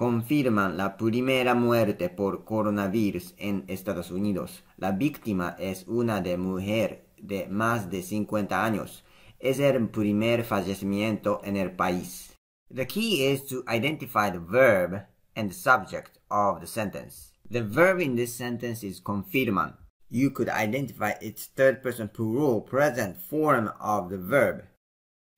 confirman la primera muerte por coronavirus en Estados Unidos. La víctima es una de mujer de más de 50 años. Es el primer fallecimiento en el país. The key is to identify the verb and the subject of the sentence. The verb in this sentence is confirman. You could identify its third person plural present form of the verb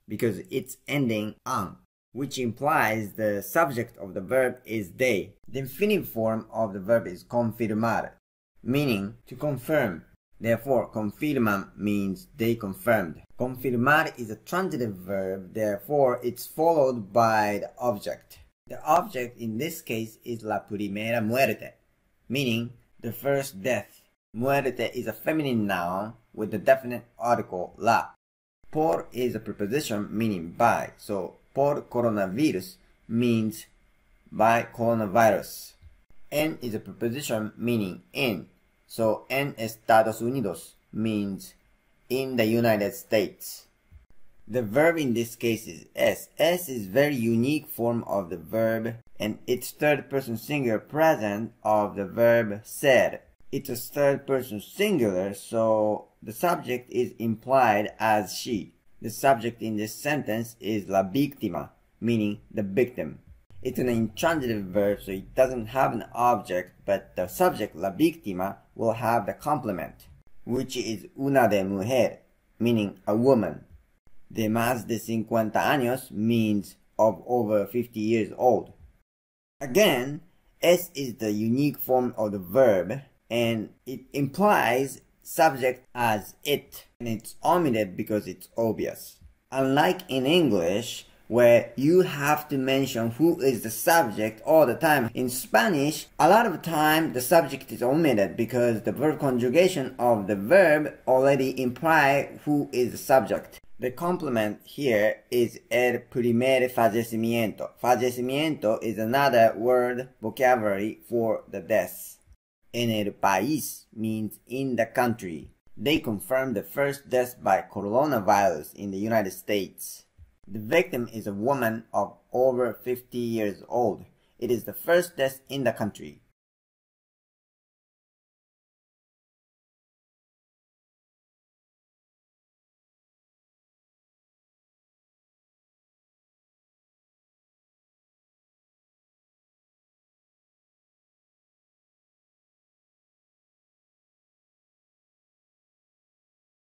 because it's ending on which implies the subject of the verb is they. The infinitive form of the verb is confirmar, meaning to confirm. Therefore, confirman means they confirmed. Confirmar is a transitive verb, therefore it's followed by the object. The object in this case is la primera muerte, meaning the first death. Muerte is a feminine noun with the definite article la. Por is a preposition meaning by, so por coronavirus means by coronavirus. N is a preposition meaning in. So en Estados Unidos means in the United States. The verb in this case is s. S is very unique form of the verb and it's third person singular present of the verb ser. It's a third person singular so the subject is implied as she. The subject in this sentence is la víctima, meaning the victim. It's an intransitive verb, so it doesn't have an object, but the subject, la víctima, will have the complement, which is una de mujer, meaning a woman. De más de cincuenta años means of over 50 years old. Again, S is the unique form of the verb, and it implies subject as it and it's omitted because it's obvious. Unlike in English, where you have to mention who is the subject all the time. In Spanish, a lot of time the subject is omitted because the verb conjugation of the verb already imply who is the subject. The complement here is el primer fallecimiento. Fallecimiento is another word vocabulary for the death. En el país means in the country. They confirmed the first death by coronavirus in the United States. The victim is a woman of over 50 years old. It is the first death in the country.